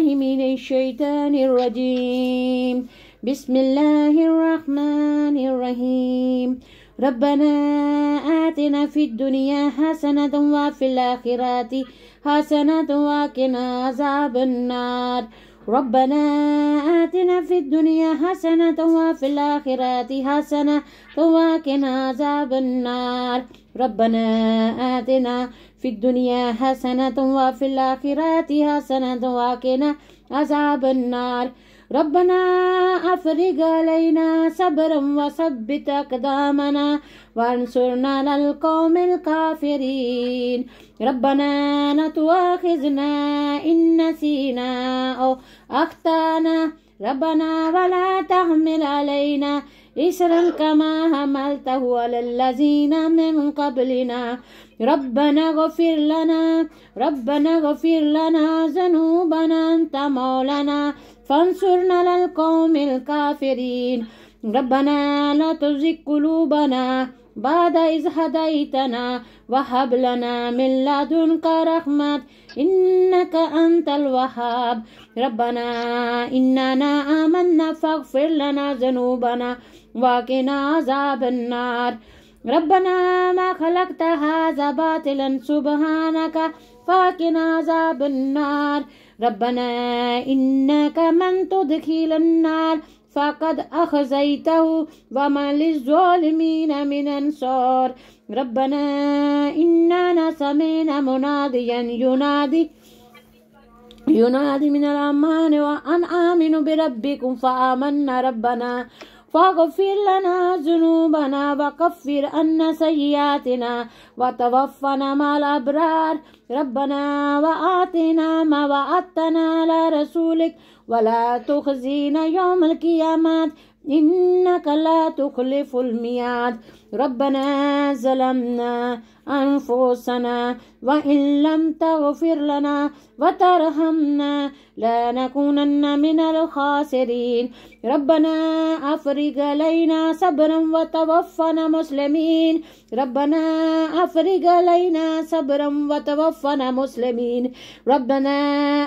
بالله من الشيطان الرجيم بسم الله الرحمن الرحيم ربنا آتنا في الدنيا حسنة وفي الآخرة حسنة وقنا عذاب النار ربنا آتنا في الدنيا حسنة وفي الآخرة حسنة وقنا عذاب النار ربنا آتنا في الدنيا حسنة وفي الآخرة حسنة وقنا عذاب النار ربنا أفرغ علينا صبرا وثبت أقدامنا وانصرنا على القوم الكافرين ربنا لا تؤاخذنا إن نسينا أو أخطأنا ربنا ولا تحمل علينا إسرا كما حملته على الذين من قبلنا ربنا اغفر لنا ربنا اغفر لنا ذنوبنا أنت مولانا فانصرنا للقوم الكافرين ربنا لا تزغ قلوبنا بعد إذ هديتنا وهب لنا من لدنك رحمة إنك أنت الوهاب ربنا إننا آمنا فاغفر لنا ذنوبنا وقنا عذاب النار ربنا ما خلقت هذا باطلا سبحانك فاقنا عذاب النار ربنا إنك من تدخل النار فقد أخزيته وما للظالمين من أنصار ربنا إننا سمعنا مناديا ينادي ينادي من الأمان وأن آمنوا بربكم فآمنا ربنا فاغفر لنا ذنوبنا وكفر عنا سيئاتنا وتوفنا مع الأبرار ربنا وآتنا ما وعدتنا على رسولك ولا تخزينا يوم القيامة إنك لا تخلف الميعاد ربنا ظلمنا أنفسنا وإن لم تغفر لنا وترحمنا لنكونن من الخاسرين ربنا أفرغ علينا صبرا وتوفنا مسلمين ربنا أفرغ علينا صبرا وتوفنا مسلمين ربنا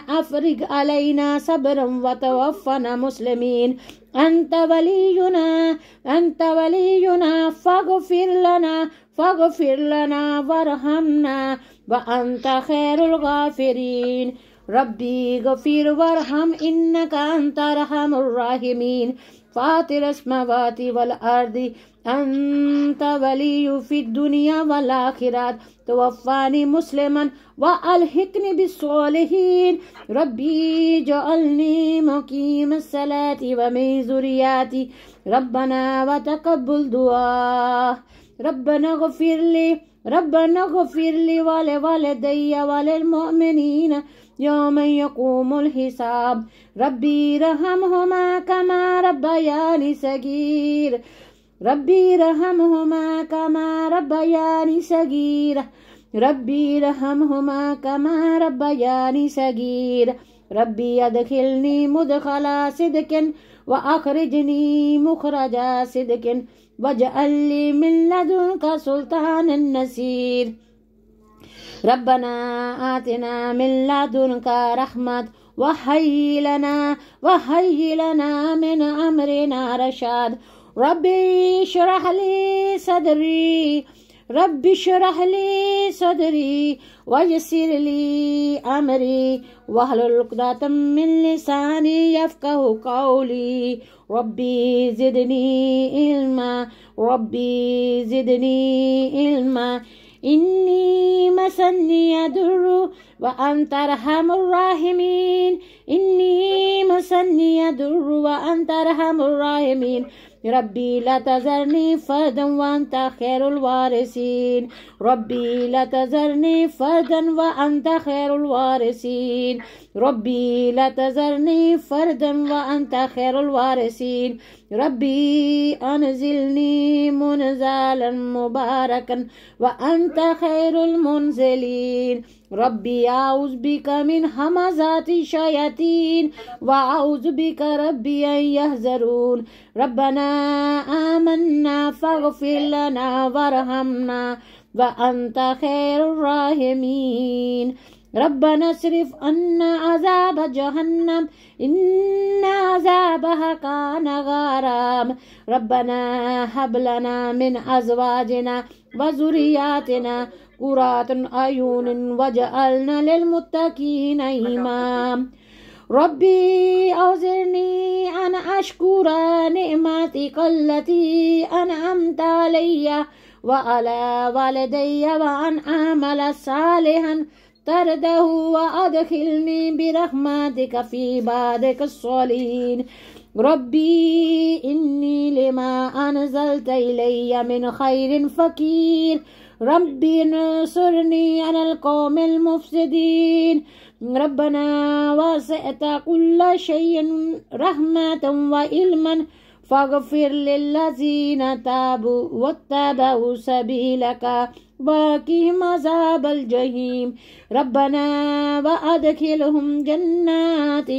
أفرغ علينا صبرا وتوفنا مسلمين أنت ولينا أنت ولينا فاغفر لنا فاغفر لنا وارحمنا وأنت خير الغافرين ربي غفر وارحم إنك أنت أرحم الراحمين فاطر السماوات والأرض أنت ولي في الدنيا والآخرة توفاني مسلما وألحقني بالصالحين ربي جعلني مقيم الصلاة ومن ذرياتي ربنا وتقبل دعاء ربنا اغفر لي ربنا اغفر لي ولوالدي وللمؤمنين يوم يقوم الحساب ربي رحمهما كما ربياني صغير ربي رحمهما كما ربياني صغيرة ربي رحمهما كما ربياني صغيرة ربي أدخلني مدخلا صدق وأخرجني مخرجا صدق واجعل لي من لدنك سلطانا نسير ربنا آتنا من لدنك رحمة وحي لنا وحي لنا من أمرنا رشاد ربي اشرح لي صدري ربي اشرح لي صدري ويسر لي أمري واحلل عقدة من لساني يفقه قولي ربي زدني علما ربي زدني علما إني مسني يدر وأنت أرحم الراحمين إني مسني يدر وأنت أرحم الراحمين ربي لا تذرني فردا وأنت خير الوارثين ربي لا تذرني فردا وأنت خير الوارثين ربي لا تذرني فردا وأنت خير الوارثين ربي أنزلني منزلا مباركا وأنت خير المنزلين ربي أعوذ بك من همزات الشياطين وأعوذ بك ربي أن يهزرون ربنا آمنا فاغفر لنا وارحمنا وأنت خير الراحمين ربنا اصرف عنا عذاب جهنم إن عذابها كان غرام ربنا هب لنا من أزواجنا وذرياتنا قرة أعين وجعلنا للمتقين إمام ربي أوزرني أن أشكر نعمتك التي أنعمت عليّ وعلى والدي وأن عمل صالحا ترده وأدخلني برحمتك في بعدك الصالحين ربي إني لما أنزلت إلي من خير فقير ربي انصرني على القوم المفسدين ربنا وسعت كل شيء رحمة وعلما فاغفر للذين تابوا واتبعوا سبيلك وقهم عذاب الجحيم ربنا وأدخلهم جنات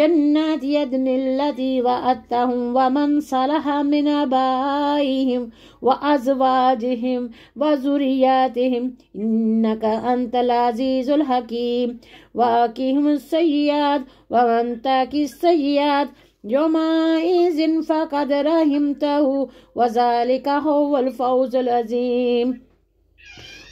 جنات يدن التي وأتهم ومن صلح من آبائهم وأزواجهم وزرياتهم إنك أنت العزيز الحكيم وأقهم السيئات ومن تاكي السيئات يومئذ فقد رحمته وذلك هو الفوز العظيم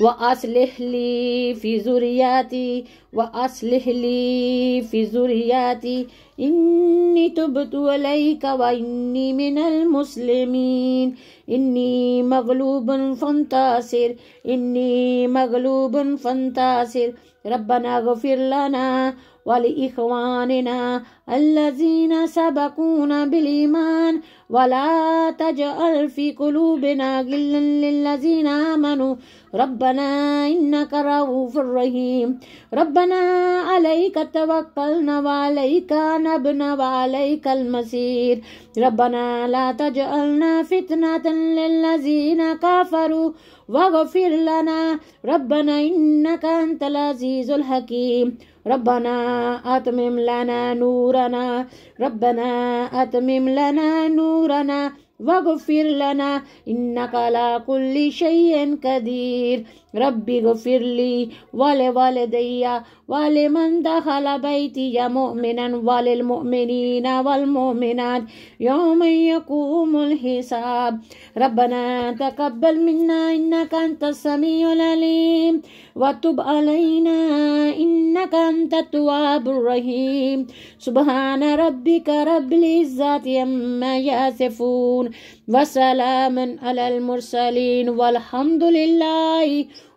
وأصلح لي في ذرياتي وأصلح لي في ذرياتي إني تبت إليك وإني من المسلمين إني مغلوب فانتصر إني مغلوب فانتصر ربنا اغفر لنا ولإخواننا الذين سبقونا بالإيمان ولا تجعل في قلوبنا غلا للذين آمنوا ربنا إنك رؤوف رحيم ربنا عليك توكلنا وعليك نبنا وعليك المسير ربنا لا تجعلنا فتنة للذين كفروا واغفر لنا ربنا إنك أنت العزيز الحكيم ربنا أتمم لنا نورا ربنا ربنا أتمم لنا نورنا واغفر لنا إنك على كل شيء قدير ربي اغفر لي ولوالدي ولمن دخل بيتي مؤمنا وللمؤمنين والمؤمنات يوم يقوم الحساب ربنا تقبل منا إنك أنت السميع العليم وتب علينا إنك أنت التواب الرحيم سبحان ربك رب العزة يما يصفون وسلام على المرسلين والحمد لله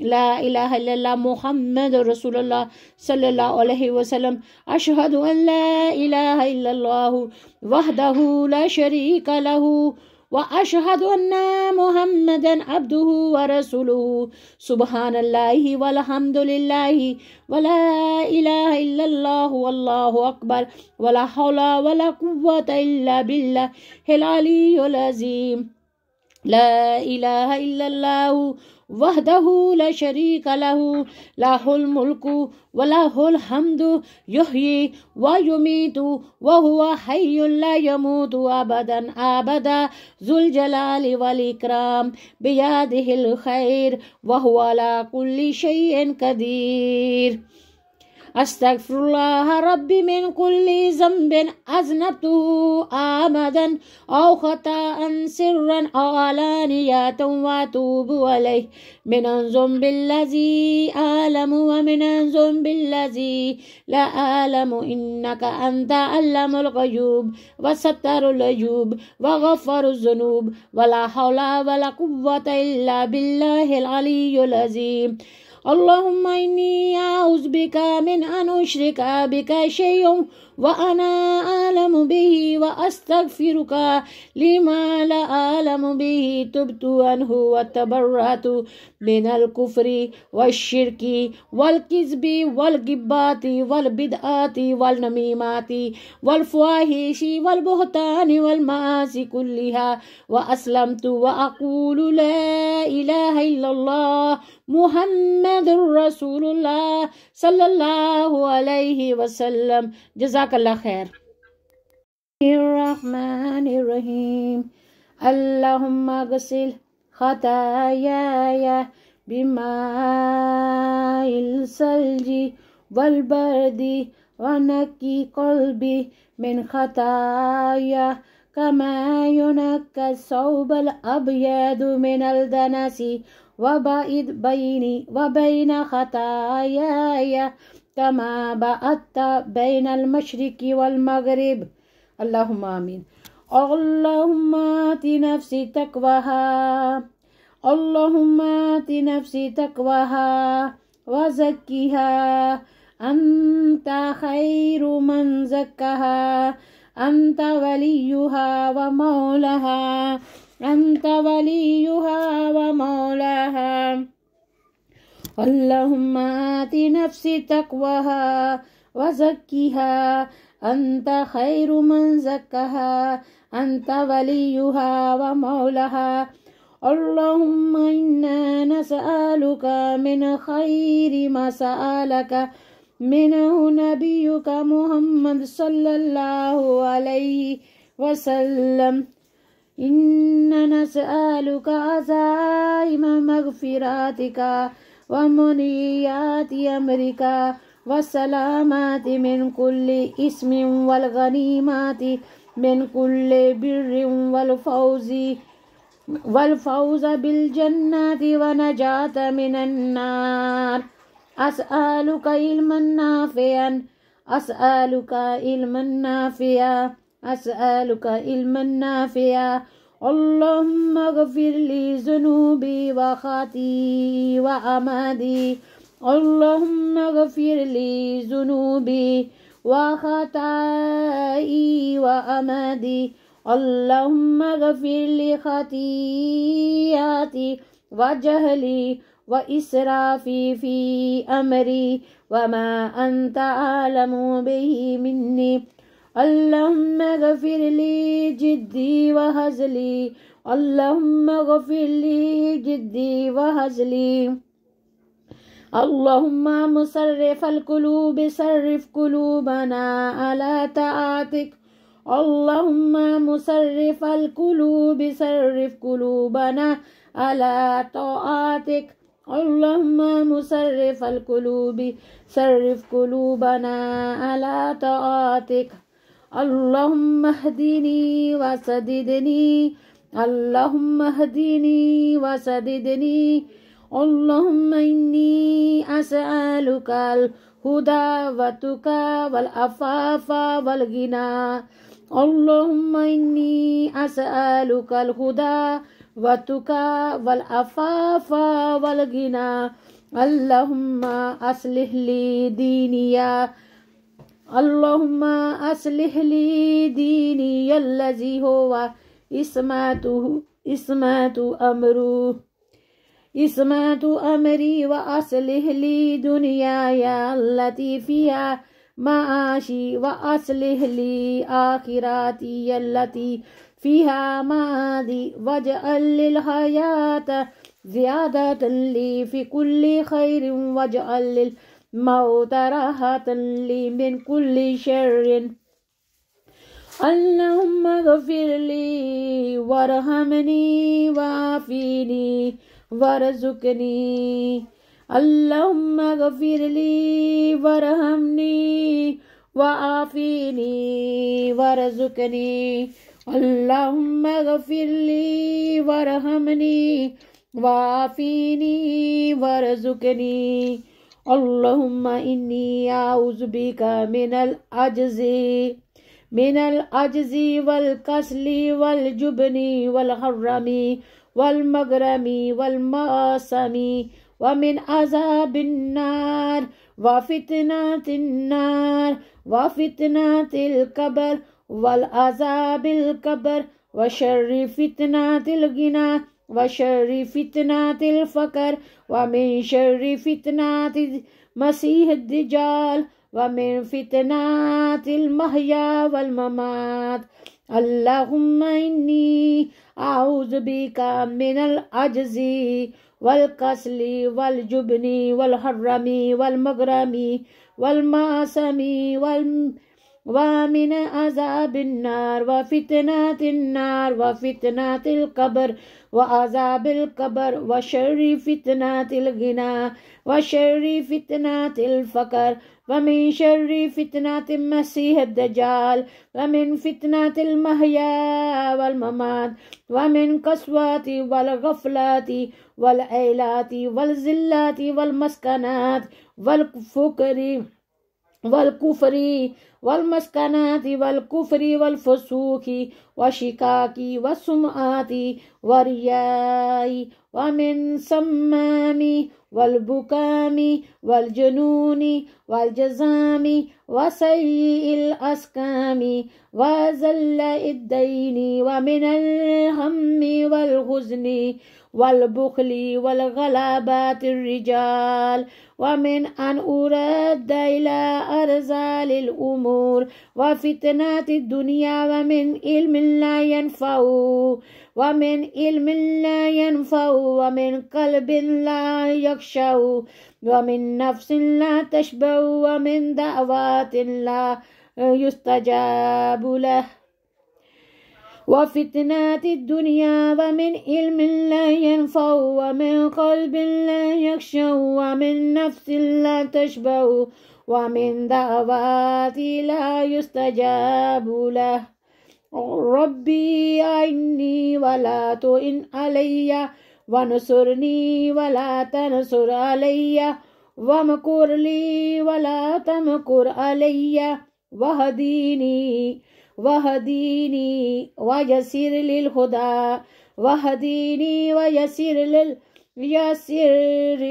لا إله إلا الله محمد رسول الله صلى الله عليه وسلم أشهد أن لا إله إلا الله وحده لا شريك له وأشهد أن محمدا عبده ورسوله سبحان الله والحمد لله ولا إله إلا الله والله أكبر ولا حول ولا قوة إلا بالله العلي العظيم لا إله إلا الله وحده لا شريك له له الملك وله الحمد يحيي ويميت وهو حي لا يموت أبدا أبدا ذو الجلال والإكرام بيده الخير وهو على كل شيء قدير أستغفر الله ربي من كل ذنب أذنبته آمدا أو خطأ سرا أو علانية وأتوب عليه من الذنب الذي أعلم ومن الذنب الذي لا أعلم إنك أنت أعلم الغيوب وستر العيوب وغفر الذنوب ولا حول ولا قوة إلا بالله العلي العظيم اللهم إني أعوذ بك من أن أشرك بك شيئا وأنا أعلم به وأستغفرك لما لا أعلم به تبت عنه وتبرأت من الكفر والشرك والكذب والغبات والبدعات والنميمات والفواحش والبهتان والمعاصي كلها وأسلمت وأقول لا إله إلا الله محمد رسول الله صلى الله عليه وسلم جزاك الله خير الرحمن الرحيم اللهم غسل خطاياي بماء الثلج والبرد ونقي قلبي من خطايا كما ينقى الثوب الأبيض من الدنس وبعد بيني وبين خطاياي كما بعدت بين المشرق والمغرب اللهم آمين اللهم آت نفسي تقواها اللهم آت نفسي تقواها وزكها أنت خير من زكها أنت وليها ومولها أنت وليها ومولاها اللهم آت نفسي تقواها وزكها أنت خير من زكها أنت وليها ومولاها اللهم إنا نسألك من خير ما سألك منه نبيك محمد صلى الله عليه وسلم أسألك عزائم مغفراتك ومنيات أمرك والسلامات من كل اسم والغنيمات من كل بر والفوز والفوز بالجنة ونجاة من النار أسألك علما نافعا أسألك علما نافعا أسألك علما نافعا اللهم اغفر لي ذنوبي وخطي وأمدي اللهم اغفر لي ذنوبي وخطائي وأمدي اللهم اغفر لي خطيئتي وجهلي وإسرافي في أمري وما أنت أعلم به مني اللهم اغفر لي جدي وهزلي اللهم اغفر لي جدي وهزلي اللهم مصرف القلوب صرف قلوبنا على طاعتك اللهم مصرف القلوب صرف قلوبنا على طاعتك اللهم مصرف القلوب صرف قلوبنا على طاعتك اللهم اهدني وسددني اللهم اهدني وسددني اللهم إني أسألك الهدى والتقى والعفاف والغنى اللهم إني أسألك الهدى والتقى والعفاف والغنى اللهم أصلح لي ديني اللهم أصلح لي ديني الذي هو إسماته إسمات أمره إسمات أمري وأصلح لي دنياي التي فيها معاشي وأصلح لي آخراتي التي فيها معادي واجعل للحياة زيادة لي في كل خير واجعل للحياة موترها لي من كل شر اللهم اغفر لي وارحمني وعافيني وارزقني اللهم اغفر لي وارحمني وعافيني وارزقني اللهم اغفر لي وارحمني وعافيني وارزقني اللهم إني أعوذ بك من العجز من العجز والكسل والجبن والحرم والمغرم والماسم ومن عذاب النار وفتنة النار وفتنة القبر والعذاب القبر وشر فتنة الغنى وشر فتنة الفقر ومن شر فتنة المسيح الدجال ومن فتنة المحيا والممات اللهم إني أعوذ بك من العجز والكسل والجبن والحرم والمغرم والماسم والمعصم ومن عذاب النار وفتنة النار وفتنة القبر وعذاب القبر وشر فتنة الغنى وشر فتنة الفقر ومن شر فتنة المسيح الدجال ومن فتنة المحيا والممات ومن قسوات والغفلات والعيلات والزلات والمسكنات والفقر والكفر والمسكنات والكفر والفسوق والشكاك والسمعات والرياء ومن سمام والبكام والجنون والجزام وسيء الأسكام وزل الدين ومن الهم والحزن والبخل والغلبات الرجال ومن أن أرد إلى أرزال الأمور وفتنات الدنيا ومن علم لا ينفع ومن علم لا ينفع ومن قلب لا يخشع ومن نفس لا تشبع ومن دعوات لا يستجاب له وفتنة الدنيا ومن علم لا ينفع ومن قلب لا يخشى ومن نفس لا تشبع ومن دعوات لا يستجاب له ربي أعني ولا تؤن علي ونصرني ولا تنصر علي ومكر لي ولا تمكر علي وهديني وهديني ويسر للهدى وهديني ويسر لل يسر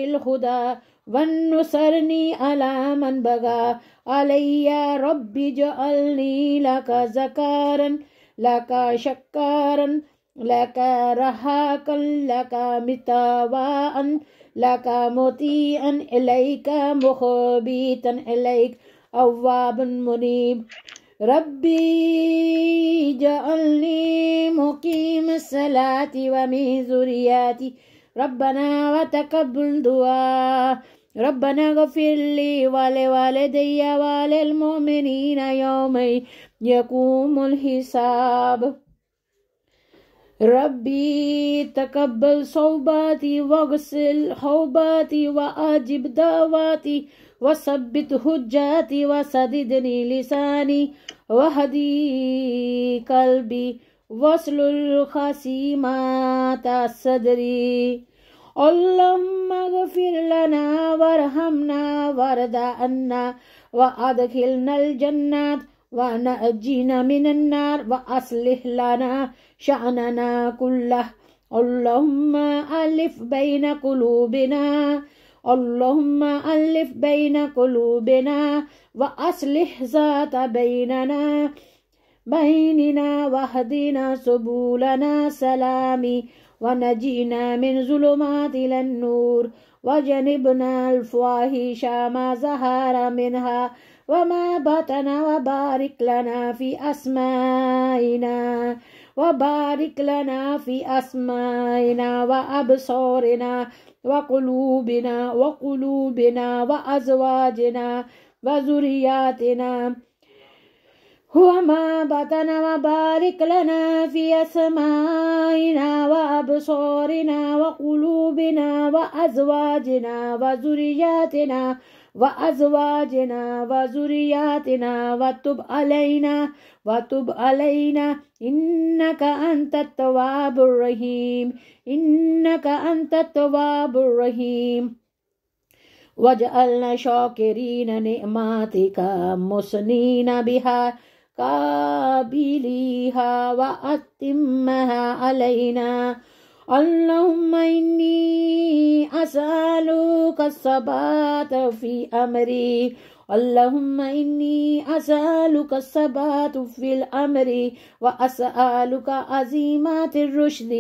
الهدى وانصرني على من بغى علي ربي جعلني لك زكارا لك شكارا لك رهاكا لك متواء لك مطيئا إليك مخبيتا إليك أواب منيب ربي جعلني مقيم الصلاة ومن ذرياتي ربنا وتقبل دعاء ربنا اغفر لي ولوالدي وللمؤمنين يوم يقوم الحساب ربي تقبل صوباتي واغسل خوباتي وأجب دعواتي وثبت حجاتي وسددني لساني وهدي قلبي وصل الخصيمات الصدري اللهم اغفر لنا وارحمنا وارض عنا وادخلنا الجنات ونأجينا من النار واصلح لنا شاننا كله اللهم الف بين قلوبنا اللهم ألف بين قلوبنا وأصلح ذات بيننا بيننا واهدنا سبولنا سلامي ونجينا من ظلمات إلى النور وجنبنا الفواحش ما ظهر منها وما بطن وبارك لنا في أسمائنا وبارك لنا في أسمائنا وأبصارنا وقلوبنا وقلوبنا وأزواجنا وذرياتنا هو ما بطن وبارك لنا في أسمائنا وأبصارنا وقلوبنا وأزواجنا وذرياتنا وأزواجنا وزرياتنا وتب علينا وتب علينا إنك أنت التواب الرحيم إنك أنت التواب الرحيم وجعلنا شاكرين نعماتك مسنين بها قابليها وأتمها علينا اللهم إني أسألك الثبات في أمري اللهم إني أسألك الثبات في الأمر وأسألك عزيمات الرشد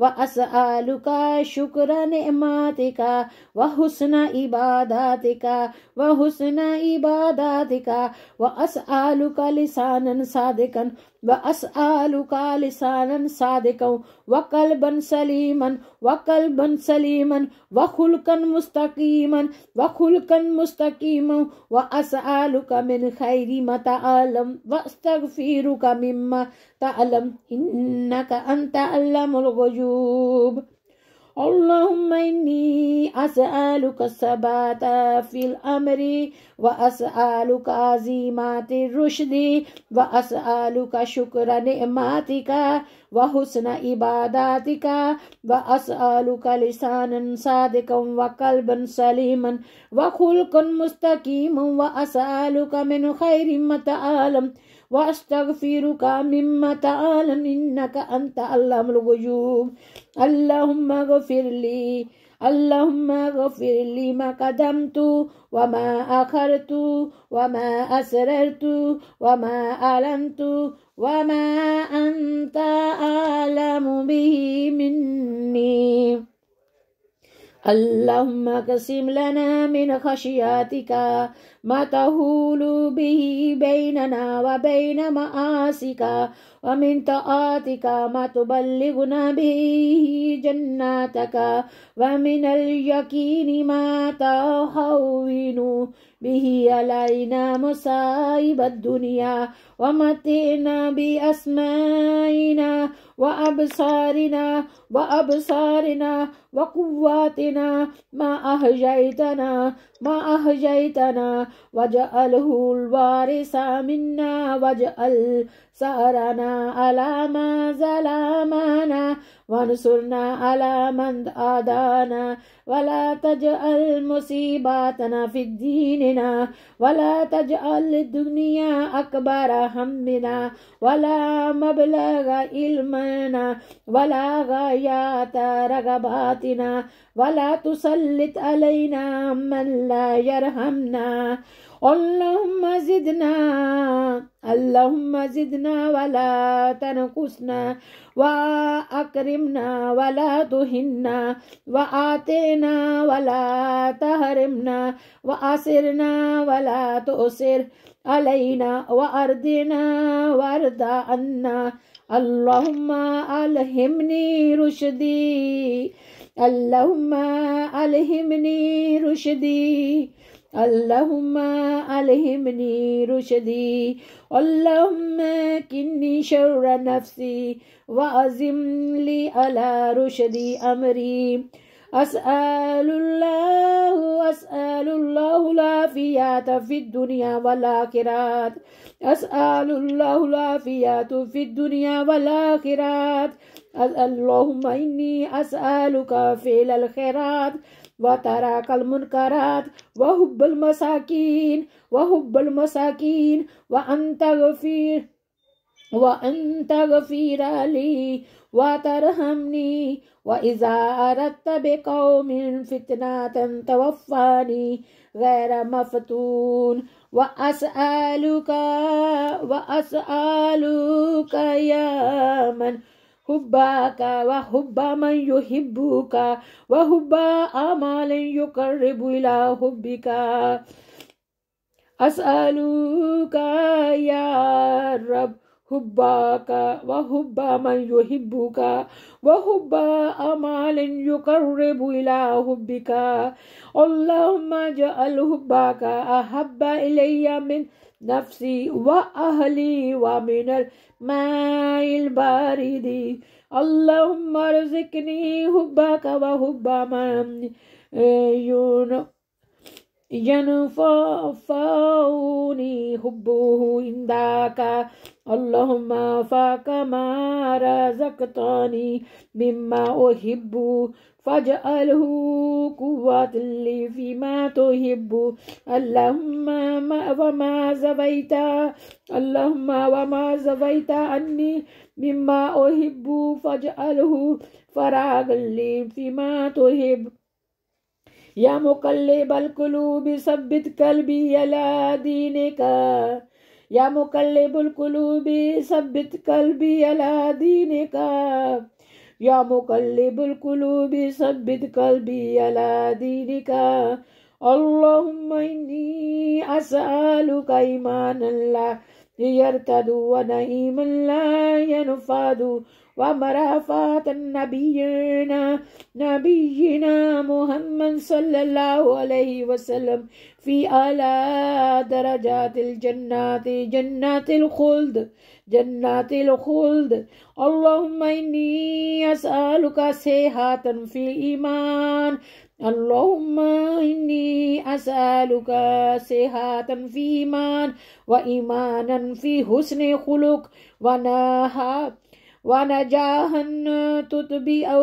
وأسألك شكر نعماتك وحسن عباداتك وحسن عباداتك وأسألك لسانا صادقا بس علو کالسان صادقوں وقل بن سلیم وکل بن سلیم وخل مستقیم وکھول مستقیم و اث علم خیریمہ تعالم و اسطفیر غوب اللهم إني أسألك الثبات في الأمر وأسألك عزيمات الرشد وأسألك شكر نعماتك وحسن عباداتك وأسألك لسانا صادقا وقلبا سليما وخلقا مستقيما وأسألك من خير ما تعلم وأستغفرك مما تعلم إنك أنت علام الغيوب اللهم اغفر لي اللهم اغفر لي ما قدمت وما أخرت وما أسررت وما أعلنت وما أنت أعلم به مني اللهم اقسم لنا من خشياتك ما تهول به بيننا وبين مآسك ومن طاعتك ما تبلغنا به جناتك ومن اليقين ما تهون به علينا مصائب الدنيا ومتئنا بأسمائنا وأبصارنا وأبصارنا وقواتنا ما أهجيتنا ما أهجيتنا واجعله الوارث منا واجعل سهرنا على ما ظلمنا وانصرنا على من آدانا ولا تجعل مصيباتنا في ديننا ولا تجعل الدنيا أكبر همنا ولا مبلغ علمنا ولا غايات رغباتنا ولا تسلط علينا من لا يرحمنا اللهم زدنا اللهم زدنا ولا تنقصنا وأكرمنا ولا تهنا وآتنا ولا تهرمنا وأسرنا ولا تؤسر علينا وأرضنا وارض عنا اللهم ألهمني رشدي اللهم ألهمني رشدي اللهم ألهمني رشدي اللهم كني شر نفسي وأزم لي على رشدي أمري أسأل الله أسأل الله العافية في الدنيا والآخرة أسأل الله العافية في الدنيا والآخرة اللهم إني أسألك فعل الخيرات وترك المنكرات وحب المساكين وحب المساكين وأنت غفير وأنت غفير لي وترحمني وإذا أردت بقوم فتنة توفاني غير مفتون وأسألك وأسألك يا من حبك وحب من يحبك وحب أعمال يقرب إلى حبك أسألك يا رب حبك وحب من يحبك وحب أمال يقرب إلى حبك اللهم اجعل حبك أحب إلي من نفسي وأهلي ومن الماء البارد اللهم ارزقني حبك وحب من ينفع ينفوني حبه عندك اللهم فاك ما رزقتني مما أحب فاجعله قوة لي فيما تحب اللهم ما وما زويت اللهم وما زويت عني مما أحب فاجعله فراغ لي فيما تحب يا مقلب القلوب ثبت قلبي على دينك يا مقلب القلوب ثبت قلبي على دينك يا مقلب القلوب ثبت قلبي على دينك اللهم إني أسألك إيمانا لا يرتد ونعيما لا ينفاد ومرافات نبينا نبينا محمد صلى الله عليه وسلم في أعلى درجات الجنات جنات الخلد جنات الخلد اللهم إني أسألك صحة في الإيمان اللهم إني أسألك صحة في إيمان وإيمانا في حسن خلق ونهى ونجاها او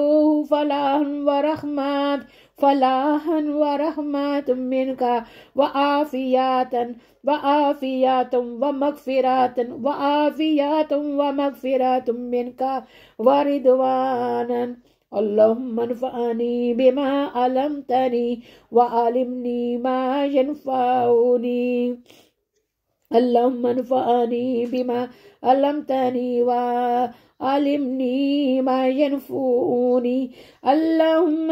فلاحا ورحمات فلاحا ورحمات منك وعافيات وعافيات ومغفرات وعافيات ومغفرات منك ورضوانا اللهم انفعني بما علمتني وعلمني ما ينفعني اللهم انفعني بما علمتني وعلمتني علمني ما ينفوني اللهم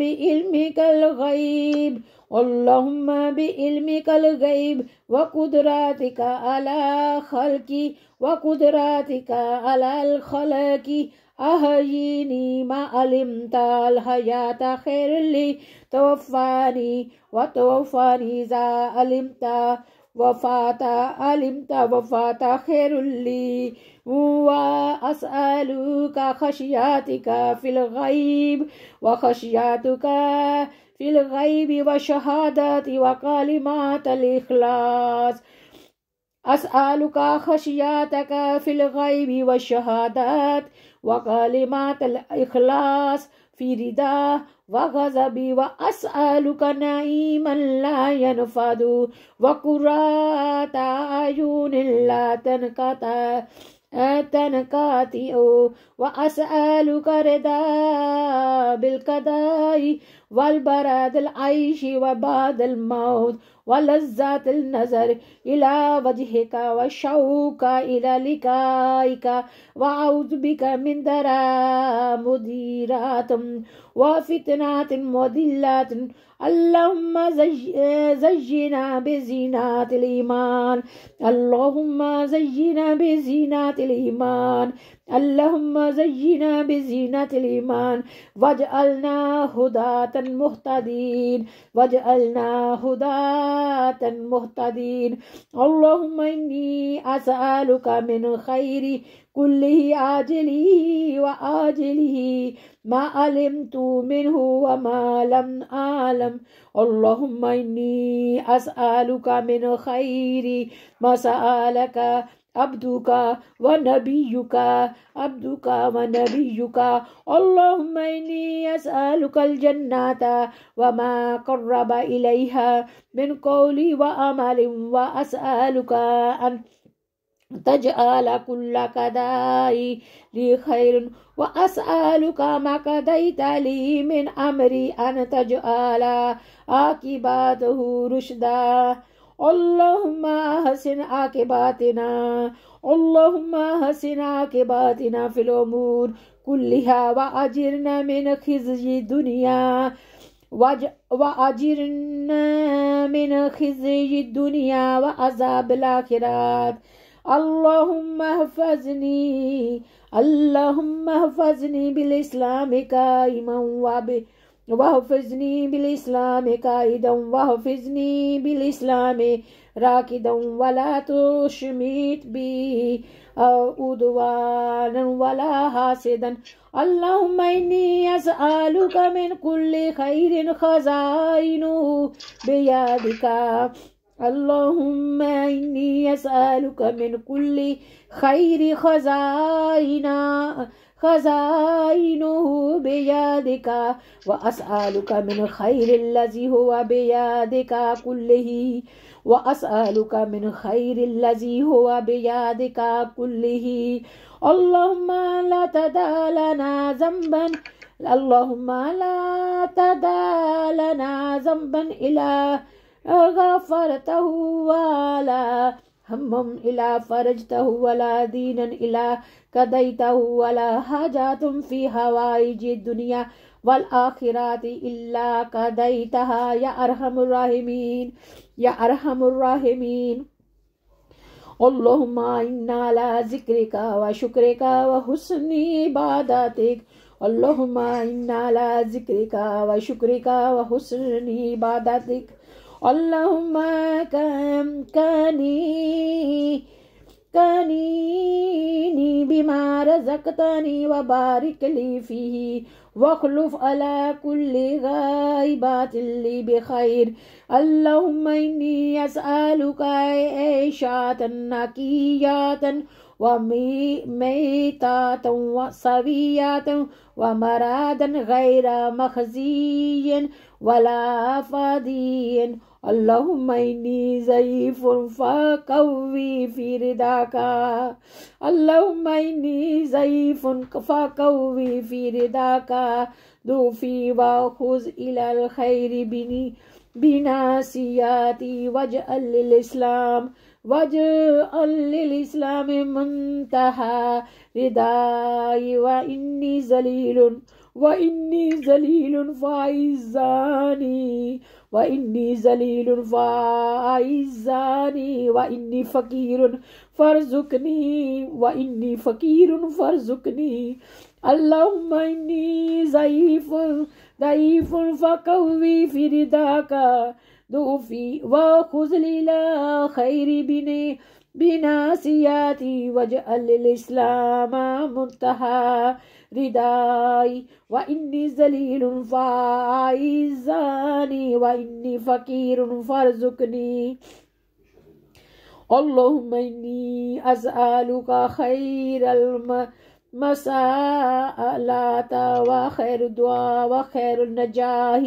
بعلمك الغيب اللهم بعلمك الغيب وقدراتك على خلقي وقدراتك على الخلق أهيني ما علمت الحياة خير لي توفاني وتوفاني إذا علمت وفاة علمت وفاة خير لي وأسألك خشياتك في الغيب وخشياتك في الغيب و وكلمات الإخلاص أسألك خشياتك في الغيب والشهادات وكلمات الإخلاص في رداه وغضبي وأسألك نعيما لا ينفد وقرات عيون لا تنقطع تنقاطئ وأسألك رضا بالقضاء والبراد العيش وبعد الموت ولذات النظر إلى وجهك والشوق إلى لقائك وأعوذ بك من درا مديرات وفتنات مضلات اللهم زجنا بزينات الإيمان اللهم زجنا بزينات الإيمان اللهم زجنا بزينات الإيمان واجعلنا هداة مهتدين وجعلنا هداة مهتدين اللهم إني أسألك من خير كله آجله وآجله ما علمت منه وما لم أعلم اللهم إني أسألك من خير ما سألك عبدك ونبيك عبدك ونبيك اللهم إني أسألك الجنة وما قرب إليها من قول وأمل وأسألك أن تجعل كل قضاء لي خير وأسألك ما قضيت لي من أمري أن تجعل عاقبته رشدا اللهم حسن عاقباتنا اللهم حسن عاقباتنا في الأمور كلها وأجرنا من خزي الدنيا وأجرنا من خزي الدنيا وعذاب الآخرات اللهم احفظني اللهم احفظني بالإسلام قائما وبه واحفظني بالإسلام قائدا واحفظني بالإسلام راكدا ولا تشميت بي عدوانا ولا حاسدا اللهم إني أسألك من كل خير خزائن بيدك اللهم إني أسألك من كل خير خزائنا خزائنه بيدك وأسألك من خير الذي هو بيدك كله وأسألك من خير الذي هو بيدك كله اللهم لا تدع لنا ذنبا اللهم لا تدع لنا ذنبا إلا غفرته ولا همم إلى فرجته ولا دينا إلى قضيته ولا حاجات في هوائج الدنيا والآخرات إلا كديتها يا أرحم الراحمين يا أرحم الراحمين اللهم إنا على ذكرك وشكرك وحسن عبادتك اللهم إنا على ذكرك وشكرك وحسن عبادتك اللهم كم كاني كانيني بما رزقتني وبارك لي فيه واخلف على كل غائبات لي بخير اللهم إني أسألك عيشة نقية وميتة وصبية ومرادا غير مخزي ولا فاضي اللهم إني زيف فقوي في رداك اللهم إني زيف فقوي في رداك دوفي وخذ إلى الخير بني بناسياتي واجعل للإسلام واجعل للإسلام منتهى رداي وإني ذليل وإني ذليل فعزاني وإني ذليل فأعزاني وإني فقير فارزقني وإني فقير فارزقني اللهم إني ضعيف ضعيف فقوي في رداك دوفي وخذ إلى خير بني بناسياتي واجعل الإسلام منتهى رداي وإني ذليل فأعزني وإني فقير فارزقني اللهم إني أسألك خير الماء مساءلات وخير الدعاء وخير النجاح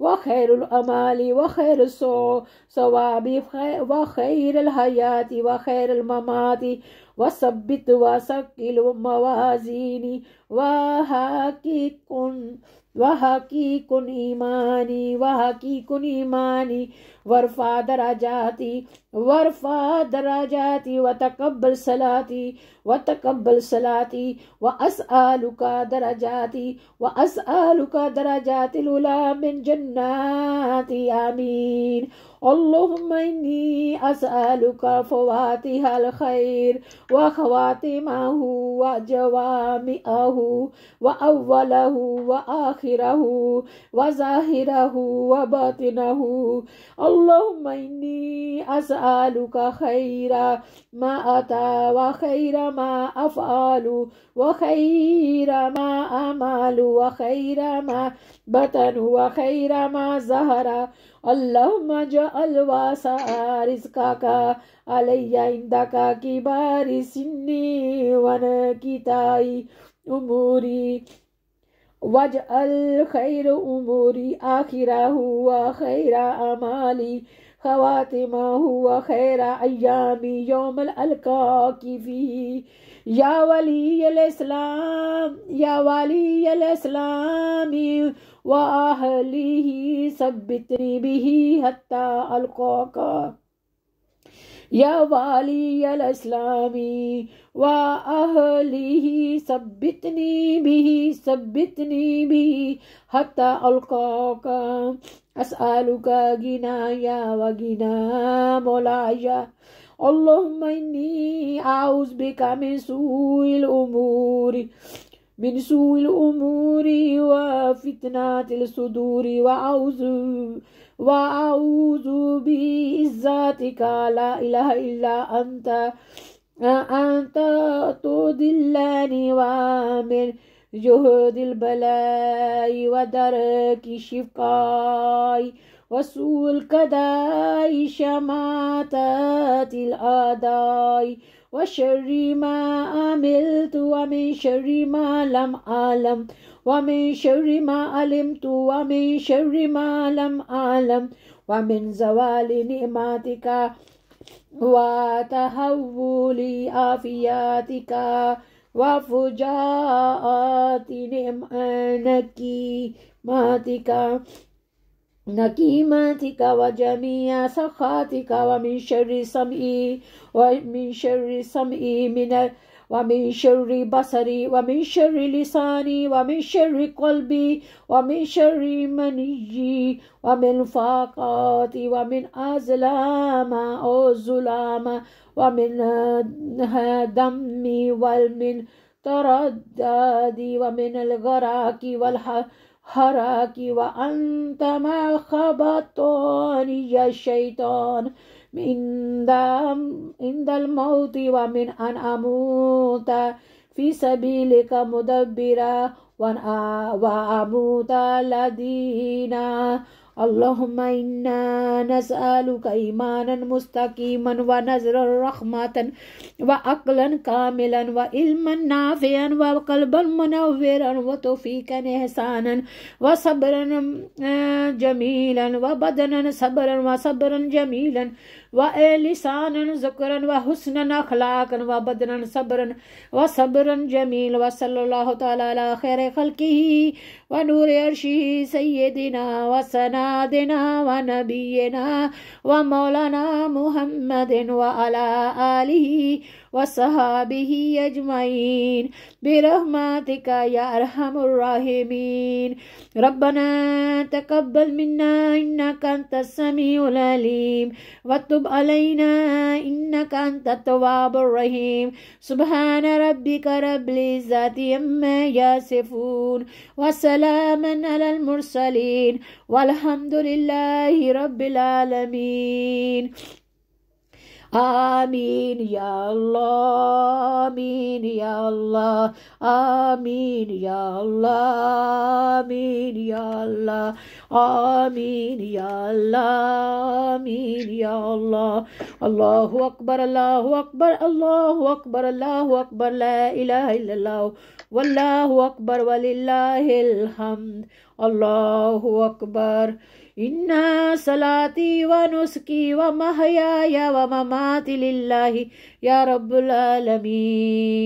وخير الأمال وخير الصواب وخير الحياة وخير الممات वसबित वसकिल मवाजीनि वाह की कुन वाह की कुनी मानी वाह की कुनी मानी وارفع درجاتي وارفع درجاتي وتقبل صلاتي وتقبل صلاتي وأسألك درجاتي وأسألك درجات الأولى من جناتي آمين اللهم إني أسألك فواتح الخير وخواتمه وجوامعه وأوله وآخره وظاهره وباطنه اللهم إني أسألك خير ما أتى وخير ما أفعل وخير ما أعمل وخير ما بطن وخير ما زهر اللهم اجعل واسع رزقك علي عندك كبار سني ونكتاي أموري واجعل خير أموري آخره وخير أمالي خواتمه وخير أيامي يوم الألقاك فيه يا ولي الإسلام يا ولي الإسلام وأهله ثبتني به حتى ألقاك يا ولي الإسلام وأهله ثبتني به ثبتني به حتى ألقاك أسألك غنايا وغنا مولاي اللهم إني أعوذ بك من سوء الأمور من سوء الأمور وفتنة الصدور وأعوذ وأعوذ بعزتك لا إله إلا أنت أنت تضلني ومن جهد البلاء ودرك الشفقاء وسوء كداي شماتات الأعداء وشر ما عملت ومن شر ما لم أعلم ومن شر ما علمت ومن شر ما لم أعلم ومن زوال نعمتك وتهول آفياتك وفجاءات نكيماتك نكيماتك وجميع سخاتك ومن شر سمئي ومن شر سمئي من ومن شر بصري ومن شر لساني ومن شر قلبي ومن شر منيي ومن فاقاتي ومن أزلام أو ظلام ومن دمي ومن تردادي ومن الغراك والحق وأنت ما خبطني يا شيطان عند الموت ومن أن أموت في سبيلك مدبرا وأموت لدينا اللهم إنا نسألك إيمانا مستقيما ونزر رحمة وعقلا كاملا وعلما نافعا وقلبا منورا وتوفيقا إحسانا وصبرا جميلا وبدنا صبرا وصبرا جميلا ولسانا ذكرا وحسنا أخلاقا وبدنا صبرا وصبرا جميلا وصلى الله تعالى على خير خلقه ونور عرشه سيدنا وسنادنا ونبينا ومولانا محمد وعلى آله وصحابه أجمعين برحمتك يا أرحم الراحمين ربنا تقبل منا إنك أنت السميع العليم وتب علينا إنك أنت التواب الرحيم سبحان ربك رب العزة عما يصفون وسلاما على المرسلين والحمد لله رب العالمين آمين يا الله آمين يا الله آمين يا الله آمين يا الله آمين يا الله آمين يا الله الله أكبر الله أكبر الله أكبر الله أكبر لا إله إلا الله والله أكبر ولله الحمد الله أكبر إنها صلاتي ونسكي ومحياي ومماتي لله يا رب العالمين